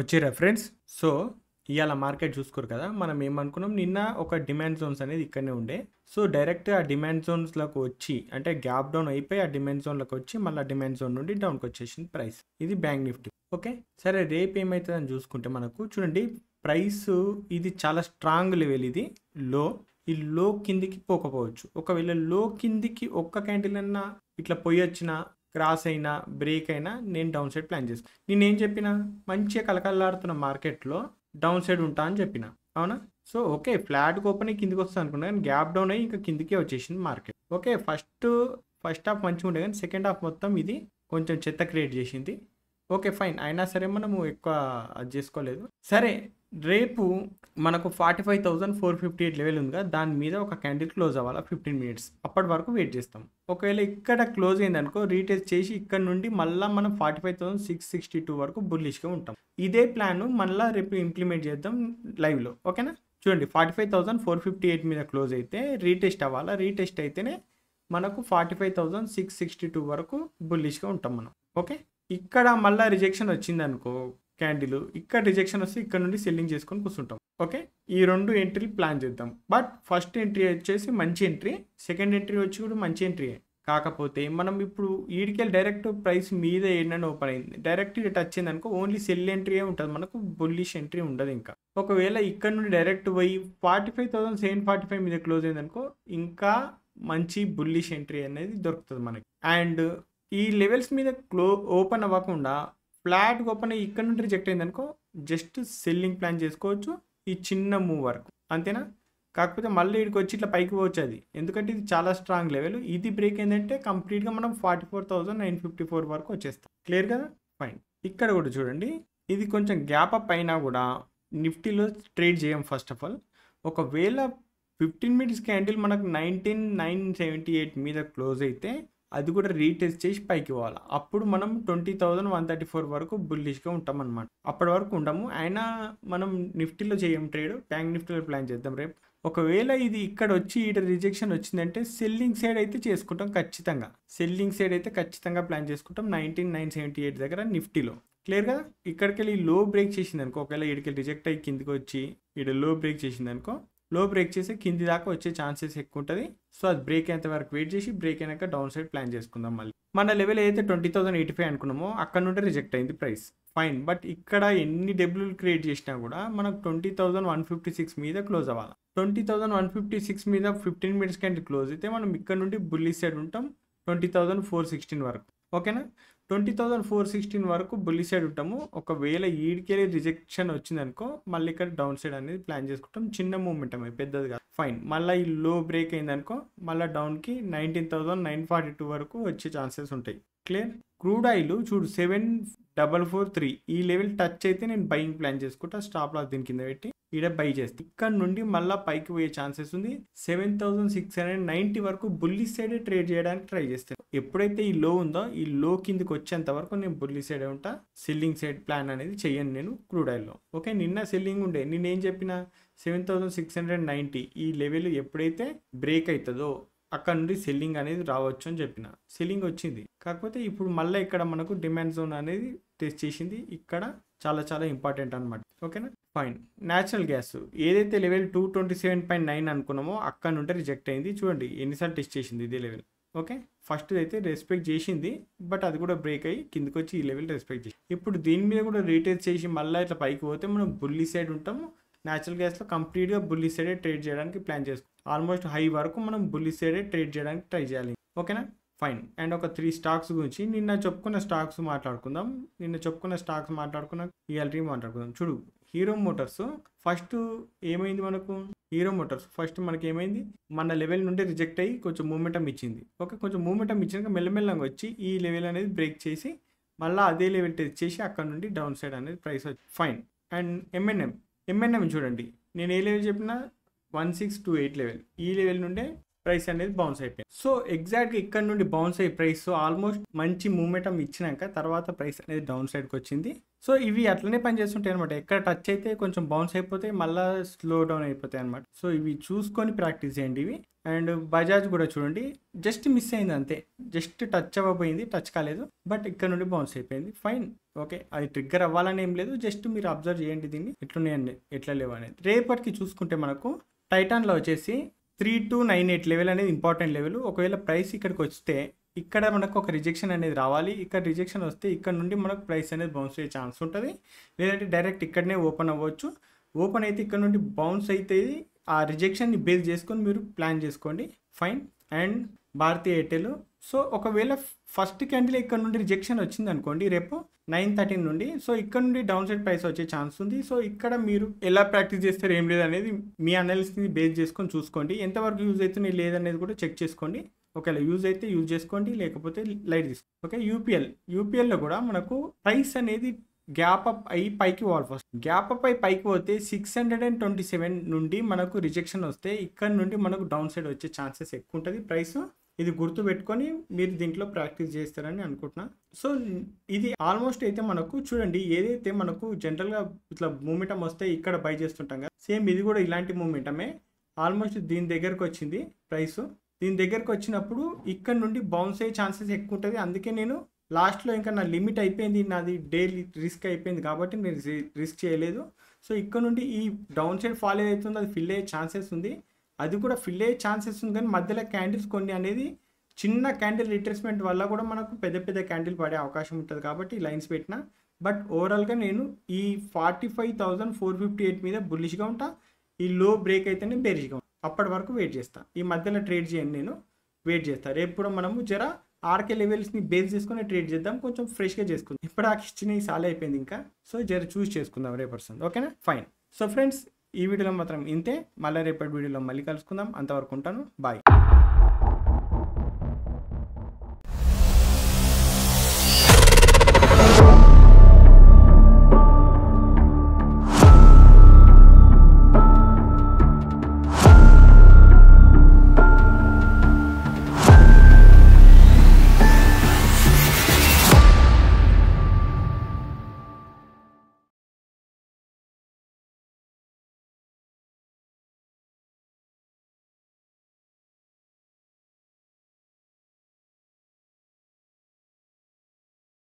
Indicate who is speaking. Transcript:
Speaker 1: వచ్చి reference so ఇవాళ market చూసుకోరు కదా మనం ఏమనుకున్నాం నిన్న ఒక డిమాండ్ జోన్స్ అనేది ఇక్కడనే ఉండే సో డైరెక్ట్ ఆ డిమాండ్ జోన్స్లోకి వచ్చి అంటే గ్యాప్ డౌన్ అయిపోయి ఆ డిమాండ్ జోన్లోకి వచ్చి మళ్ళీ డిమాండ్ జోన్ నుండి డౌన్కి వచ్చేసింది ప్రైస్ ఇది బ్యాంక్ నిఫ్టీ ఓకే సరే రేపు ఏమవుతుందని చూసుకుంటే మనకు చూడండి ప్రైస్ ఇది చాలా స్ట్రాంగ్ లెవెల్ ఇది లో ఈ లో కిందికి పోకపోవచ్చు ఒకవేళ లో కిందికి ఒక్క క్యాండిల్ అన్నా ఇట్లా వచ్చినా క్రాస్ అయినా బ్రేక్ అయినా నేను డౌన్ సైడ్ ప్లాన్ చేస్తాను ఏం చెప్పిన మంచిగా కలకల్లాడుతున్న మార్కెట్లో డౌన్ సైడ్ ఉంటా అని చెప్పిన అవునా సో ఓకే ఫ్లాట్ ఓపెన్ అయ్యి కిందికి వస్తుంది అనుకున్నా కానీ గ్యాప్ డౌన్ అయ్యి ఇంకా కిందికే వచ్చేసింది market okay first first half మంచిగా ఉండే కానీ సెకండ్ హాఫ్ మొత్తం ఇది కొంచెం చెత్త క్రియేట్ చేసింది ఓకే ఫైన్ అయినా సరే మనము ఎక్కువ అది చేసుకోలేదు సరే రేపు మనకు forty five thousand four fifty eight level ఉందిగా దాని మీద ఒక క్యాండిల్ క్లోజ్ అవ్వాలా ఫిఫ్టీన్ మినిట్స్ అప్పటి వరకు వెయిట్ చేస్తాం ఒకవేళ ఇక్కడ క్లోజ్ అయిందనుకో రీటెస్ట్ చేసి ఇక్కడ నుండి మళ్ళీ మనం forty five thousand six sixty two వరకు బుల్లిష్గా ఉంటాం ఇదే ప్లాన్ మళ్ళీ రేపు ఇంప్లిమెంట్ చేద్దాం లైవ్లో ఓకేనా చూడండి forty five thousand four fifty eight మీద క్లోజ్ అయితే రీటెస్ట్ అవ్వాలా రీటెస్ట్ అయితేనే మనకు forty five thousand six sixty two వరకు బుల్లిష్గా ఉంటాం మనం ఓకే ఇక్కడ మళ్ళీ రిజెక్షన్ వచ్చిందనుకో క్యాండిల్ ఇక్కడ రిజెక్షన్ వస్తే ఇక్కడ నుండి సెల్లింగ్ చేసుకొని కూర్చుంటాం ఓకే ఈ రెండు ఎంట్రీలు ప్లాన్ చేద్దాం బట్ ఫస్ట్ ఎంట్రీ వచ్చేసి మంచి ఎంట్రీ సెకండ్ ఎంట్రీ వచ్చి కూడా మంచి ఎంట్రీయే కాకపోతే మనం ఇప్పుడు ఈడికెళ్ళి డైరెక్ట్ ప్రైస్ మీద ఏంటని ఓపెన్ అయింది డైరెక్ట్ ఇటు వచ్చింది అనుకో ఓన్లీ సెల్ ఎంట్రీ ఉంటుంది మనకు బుల్లిష్ ఎంట్రీ ఉండదు ఇంకా ఒకవేళ ఇక్కడ నుండి డైరెక్ట్ పోయి forty five thousand seven forty five మీద క్లోజ్ అయిందనుకో ఇంకా మంచి బుల్లిష్ ఎంట్రీ అనేది దొరుకుతుంది మనకి అండ్ ఈ లెవెల్స్ మీద క్లో ఓపెన్ అవ్వకుండా ఫ్లాట్ ఓపెన్ ఇక్కడ నుండి రిజెక్ట్ అయిందనుకో జస్ట్ సెల్లింగ్ ప్లాన్ చేసుకోవచ్చు ఈ చిన్న మూవ్ వరకు అంతేనా కాకపోతే మళ్ళీ ఇక్కడికి వచ్చి ఇట్లా పైకి పోవచ్చు అది ఎందుకంటే ఇది చాలా స్ట్రాంగ్ లెవెల్ ఇది బ్రేక్ ఏంటంటే కంప్లీట్గా మనం forty four thousand nine fifty four వరకు వచ్చేస్తాం క్లియర్ కదా ఫైన్ ఇక్కడ కూడా చూడండి ఇది కొంచెం గ్యాప్ అప్ అయినా కూడా నిఫ్టీలో ట్రేడ్ చేయం ఫస్ట్ ఆఫ్ ఆల్ ఒకవేళ ఫిఫ్టీన్ మినిట్స్ క్యాండిల్ మనకు నైన్టీన్ నైన్ సెవెంటీ ఎయిట్ మీద క్లోజ్ అయితే అది కూడా రీటెస్ట్ చేసి పైకి పోవాలి అప్పుడు మనం twenty thousand one thirty four వరకు బుల్లిష్గా ఉంటాం అనమాట అప్పటి వరకు ఉండము అయినా మనం నిఫ్టీలో చేయం ట్రేడ్ బ్యాంక్ నిఫ్టీలో ప్లాన్ చేద్దాం రేపు ఒకవేళ ఇది ఇక్కడ వచ్చి ఇటు రిజెక్షన్ వచ్చిందంటే సెల్లింగ్ సైడ్ అయితే చేసుకుంటాం ఖచ్చితంగా సెల్లింగ్ సైడ్ అయితే ఖచ్చితంగా ప్లాన్ చేసుకుంటాం నైన్టీన్ నైన్ సెవెంటీ ఎయిట్ దగ్గర నిఫ్టీలో క్లియర్ కదా ఇక్కడికి వెళ్ళి లో బ్రేక్ చేసింది అనుకో ఒకవేళ ఇక్కడికి రిజెక్ట్ అయ్యి కిందికి వచ్చి ఇక్కడ లో బ్రేక్ చేసింది అనుకో లో బ్రేక్ చేసి కింది దాకా వచ్చే ఛాన్సెస్ ఎక్కువ ఉంటుంది సో అది బ్రేక్ అయ్యేంత వరకు వెయిట్ చేసి బ్రేక్ అయినాక డౌన్ సైడ్ ప్లాన్ చేసుకుందాం మళ్ళీ మన లెవెల్ ఏదైతే ట్వంటీ థౌసండ్ ఎయిటీ ఫైవ్ అనుకున్నామో అక్కడ నుండి రిజెక్ట్ అయింది ప్రైస్ ఫైన్ బట్ ఇక్కడ ఎన్ని డబ్బులు క్రియేట్ చేసినా కూడా మనకు twenty thousand one fifty six మీద క్లోజ్ అవ్వాలి twenty thousand one fifty six మీద ఫిఫ్టీన్ మినిట్స్ కంటే క్లోజ్ అయితే మనం ఇక్కడ నుండి బుల్లీ సైడ్ ఉంటాం ట్వంటీ థౌసండ్ ఫోర్ సిక్స్టీన్ వరకు ఓకేనా ట్వంటీ థౌజండ్ ఫోర్ సిక్స్టీన్ వరకు బుల్లి సైడ్ ఉంటాము ఒకవేళ ఈడికెళ్ళి రిజెక్షన్ వచ్చిందనుకో మళ్ళీ ఇక్కడ డౌన్ సైడ్ అనేది ప్లాన్ చేసుకుంటాం చిన్న మూమెంట్ అమ్మాయి పెద్దది కాదు ఫైన్ మళ్ళీ ఈ లో బ్రేక్ అయిందనుకో మళ్ళీ డౌన్కి nineteen thousand nine forty two వరకు వచ్చే ఛాన్సెస్ ఉంటాయి క్లియర్ క్రూడ్ ఆయిల్ చూడు సెవెన్ డబల్ ఫోర్ త్రీ ఈ లెవెల్ టచ్ అయితే నేను బయింగ్ ప్లాన్ చేసుకుంటా స్టాప్ లాస్ దీని కింద పెట్టి ఈడ బై చేస్తాను ఇక్కడ నుండి మళ్ళీ పైకి పోయే ఛాన్సెస్ ఉంది seven thousand six hundred ninety వరకు బుల్లి సైడ్ ట్రేడ్ చేయడానికి ట్రై చేస్తాను ఎప్పుడైతే ఈ లో ఉందో ఈ లో కిందకి వచ్చేంత వరకు నేను బుల్లి సైడ్ ఉంటా సెల్లింగ్ సైడ్ ప్లాన్ అనేది చేయను నేను క్రూడ్ ఆయిల్లో ఓకే నిన్న సెల్లింగ్ ఉండే నేను ఏం చెప్పిన seven thousand six hundred ninety ఈ లెవెల్ ఎప్పుడైతే బ్రేక్ అవుతుందో అక్కడ నుండి సెల్లింగ్ అనేది రావచ్చు అని చెప్పిన సెల్లింగ్ వచ్చింది కాకపోతే ఇప్పుడు మళ్ళీ ఇక్కడ మనకు డిమాండ్ జోన్ అనేది టెస్ట్ చేసింది ఇక్కడ చాలా చాలా ఇంపార్టెంట్ అనమాట ఓకేనా ఫైన్ న్యాచురల్ గ్యాస్ ఏదైతే level two twenty seven point nine అనుకున్నామో అక్కడ నుండి రిజెక్ట్ అయింది చూడండి ఎన్నిసార్లు టెస్ట్ చేసింది ఇదే లెవెల్ ఓకే ఫస్ట్ అయితే రెస్పెక్ట్ చేసింది బట్ అది కూడా బ్రేక్ అయ్యి కిందకి వచ్చి ఈ లెవెల్ రెస్పెక్ట్ చేసి ఇప్పుడు దీని మీద కూడా రీటెస్ట్ చేసి మళ్ళీ ఇట్లా పైకి పోతే మనం బుల్లి సైడ్ ఉంటాము న్యాచురల్ గ్యాస్లో కంప్లీట్గా బుల్లి సైడే ట్రేడ్ చేయడానికి ప్లాన్ చేసుకో ఆల్మోస్ట్ హై వరకు మనం బుల్లి సైడే ట్రేడ్ చేయడానికి ట్రై చేయాలి ఓకేనా ఫైన్ అండ్ ఒక త్రీ స్టాక్స్ గురించి నిన్న చెప్పుకున్న స్టాక్స్ మాట్లాడుకుందాం నిన్న చెప్పుకున్న స్టాక్స్ మాట్లాడుకున్న ఇయాలిటీ మాట్లాడుకుందాం చూడు హీరో మోటార్స్ ఫస్ట్ ఏమైంది మనకు హీరో మోటార్స్ ఫస్ట్ మనకి ఏమైంది మన లెవెల్ నుండి రిజెక్ట్ అయ్యి కొంచెం మూమెంటం ఇచ్చింది ఓకే కొంచెం మూమెంటం ఇచ్చినాక మెల్లమెల్లంగా వచ్చి ఈ లెవెల్ అనేది బ్రేక్ చేసి మళ్ళీ అదే లెవెల్ టెస్ట్ చేసి అక్కడ నుండి డౌన్ సైడ్ అనేది ప్రైస్ వచ్చి ఫైన్ అండ్ ఎంఎన్ఎం ఎంఎన్ఎం చూడండి నేను ఏ లెవెల్ చెప్పినా one six two eight level ఈ లెవెల్ నుండే ప్రైస్ అనేది బౌన్స్ అయిపోయింది సో ఎగ్జాక్ట్గా ఇక్కడ నుండి బౌన్స్ అయ్యి ప్రైస్ సో ఆల్మోస్ట్ మంచి మూమెంటం ఇచ్చినాక తర్వాత ప్రైస్ అనేది డౌన్ సైడ్కి వచ్చింది సో ఇవి అట్లనే పనిచేస్తుంటాయి అనమాట ఎక్కడ టచ్ అయితే కొంచెం బౌన్స్ అయిపోతే మళ్ళీ స్లో డౌన్ అయిపోతాయి అనమాట సో ఇవి చూసుకొని ప్రాక్టీస్ చేయండి ఇవి అండ్ బజాజ్ కూడా చూడండి జస్ట్ మిస్ అయింది అంతే జస్ట్ టచ్ అవ్వబోయింది టచ్ కాలేదు బట్ ఇక్కడ నుండి బౌన్స్ అయిపోయింది ఫైన్ ఓకే అది ట్రిగ్గర్ అవ్వాలని ఏం లేదు జస్ట్ మీరు అబ్జర్వ్ చేయండి దీన్ని ఎట్లున్నాయండి ఎట్లా లేవు అనేది రేపటికి చూసుకుంటే మనకు టైటాన్లో వచ్చేసి three two nine eight level అనేది ఇంపార్టెంట్ లెవెల్ ఒకవేళ ప్రైస్ ఇక్కడికి వస్తే ఇక్కడ మనకు ఒక రిజెక్షన్ అనేది రావాలి ఇక్కడ రిజెక్షన్ వస్తే ఇక్కడ నుండి మనకు ప్రైస్ అనేది బౌన్స్ అయ్యే ఛాన్స్ ఉంటుంది లేదంటే డైరెక్ట్ ఇక్కడనే ఓపెన్ అవ్వచ్చు ఓపెన్ అయితే ఇక్కడ నుండి బౌన్స్ అయితే ఆ రిజెక్షన్ని బేస్ చేసుకొని మీరు ప్లాన్ చేసుకోండి fine and Bharti Airtel so ఒకవేళ ఫస్ట్ క్యాండిల్ ఇక్కడ నుండి రిజెక్షన్ వచ్చింది అనుకోండి రేపు నైన్ థర్టీన్ నుండి సో ఇక్కడ నుండి డౌన్ సైడ్ ప్రైస్ వచ్చే ఛాన్స్ ఉంది సో ఇక్కడ మీరు ఎలా ప్రాక్టీస్ చేస్తారు ఏం లేదు అనేది మీ అనాలిసిస్ని బేస్ చేసుకొని చూసుకోండి ఎంతవరకు యూజ్ అవుతున్నాయి లేదనేది కూడా చెక్ చేసుకోండి ఒకవేళ యూజ్ అయితే యూజ్ చేసుకోండి లేకపోతే లైట్ తీసుకోండి ఓకే యూపీఎల్ యూపీఎల్లో కూడా మనకు ప్రైస్ అనేది గ్యాప్ అప్ అయ్యి పైకి వాల్ ఫస్ట్ గ్యాప్ అప్ అయి పైకి పోతే six hundred and twenty seven నుండి మనకు రిజెక్షన్ వస్తే ఇక్కడ నుండి మనకు డౌన్ సైడ్ వచ్చే ఛాన్సెస్ ఎక్కువ ఉంటుంది ప్రైస్ ఇది గుర్తు పెట్టుకొని మీరు దీంట్లో ప్రాక్టీస్ చేస్తారని అనుకుంటున్నా సో ఇది ఆల్మోస్ట్ అయితే మనకు చూడండి ఏదైతే మనకు జనరల్గా ఇట్లా మూమెంటం వస్తే ఇక్కడ బై చేస్తుంటాం కదా సేమ్ ఇది కూడా ఇలాంటి మూమెంటమే ఆల్మోస్ట్ దీని దగ్గరకు వచ్చింది ప్రైస్ దీని దగ్గరకు వచ్చినప్పుడు ఇక్కడ నుండి బౌన్స్ అయ్యే ఛాన్సెస్ ఎక్కువ ఉంటుంది అందుకే నేను లాస్ట్లో ఇంకా నా లిమిట్ అయిపోయింది నాది డైలీ రిస్క్ అయిపోయింది కాబట్టి నేను రిస్క్ చేయలేదు సో ఇక్కడ నుండి ఈ డౌన్ సైడ్ ఫాల్ ఏదైతుందో అది ఫిల్ అయ్యే ఛాన్సెస్ ఉంది అది కూడా ఫిల్ అయ్యే ఛాన్సెస్ ఉంది కానీ మధ్యలో క్యాండిల్స్ కొన్ని అనేది చిన్న క్యాండిల్ రిట్రేస్మెంట్ వల్ల కూడా మనకు పెద్ద పెద్ద క్యాండిల్ పడే అవకాశం ఉంటుంది కాబట్టి లైన్స్ పెట్టిన బట్ ఓవరాల్గా నేను ఈ forty five thousand four fifty eight మీద బుల్లిష్గా ఉంటా ఈ లో బ్రేక్ అయితే నేను బెరిష్గా ఉంటాను అప్పటి వరకు వెయిట్ చేస్తాను ఈ మధ్యలో ట్రేడ్ చేయండి నేను వెయిట్ చేస్తాను రేపు కూడా మనము జర ఆర్కే లెవెల్స్ని బేస్ చేసుకుని ట్రేడ్ చేద్దాం కొంచెం ఫ్రెష్గా చేసుకుందాం ఇప్పుడు ఆ కిచ్చిన ఈ సాల్ అయిపోయింది ఇంకా సో జర చూస్ చేసుకుందాం రేపర్సన్ ఓకేనా ఫైన్ సో ఫ్రెండ్స్ ఈ వీడియోలో మాత్రం ఇంతే మళ్ళీ రేపటి వీడియోలో మళ్ళీ కలుసుకుందాం అంతవరకు ఉంటాను బాయ్